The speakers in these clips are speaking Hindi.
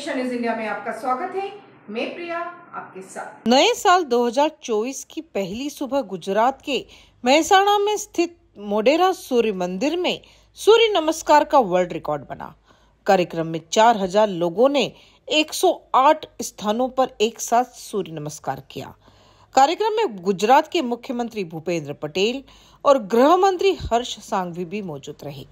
नेशन इज इंडिया में आपका स्वागत है मैं प्रिया आपके साथ नए साल 2024 की पहली सुबह गुजरात के मेहसाणा में स्थित मोडेरा सूर्य मंदिर में सूर्य नमस्कार का वर्ल्ड रिकॉर्ड बना कार्यक्रम में 4000 लोगों ने 108 स्थानों पर एक साथ सूर्य नमस्कार किया कार्यक्रम में गुजरात के मुख्यमंत्री भूपेंद्र पटेल और गृह मंत्री हर्ष सांघवी भी मौजूद रहे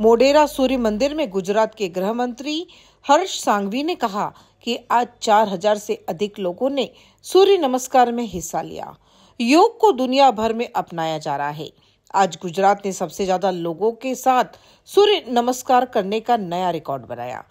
मोडेरा सूर्य मंदिर में गुजरात के गृह मंत्री हर्ष सांघवी ने कहा कि आज 4000 से अधिक लोगों ने सूर्य नमस्कार में हिस्सा लिया योग को दुनिया भर में अपनाया जा रहा है आज गुजरात ने सबसे ज्यादा लोगों के साथ सूर्य नमस्कार करने का नया रिकॉर्ड बनाया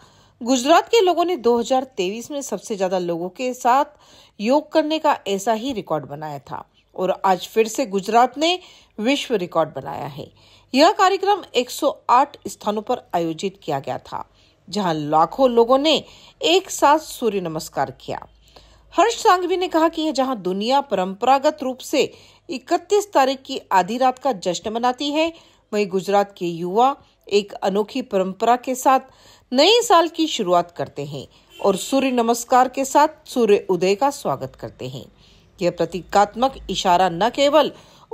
गुजरात के लोगों ने 2023 में सबसे ज्यादा लोगों के साथ योग करने का ऐसा ही रिकॉर्ड बनाया था और आज फिर से गुजरात ने विश्व रिकॉर्ड बनाया है यह कार्यक्रम 108 स्थानों पर आयोजित किया गया था जहां लाखों लोगों ने एक साथ सूर्य नमस्कार किया हर्ष सांघवी ने कहा कि यह जहां दुनिया परंपरागत रूप से 31 तारीख की आधी रात का जश्न मनाती है वहीं गुजरात के युवा एक अनोखी परंपरा के साथ नए साल की शुरुआत करते हैं और सूर्य नमस्कार के साथ सूर्य उदय का स्वागत करते हैं यह प्रतीकात्मक इशारा न केवल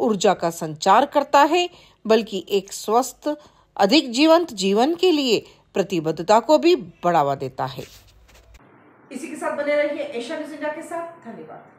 ऊर्जा का संचार करता है बल्कि एक स्वस्थ अधिक जीवंत जीवन के लिए प्रतिबद्धता को भी बढ़ावा देता है इसी के साथ बने रहिए एशिया न्यूज इंडिया के साथ धन्यवाद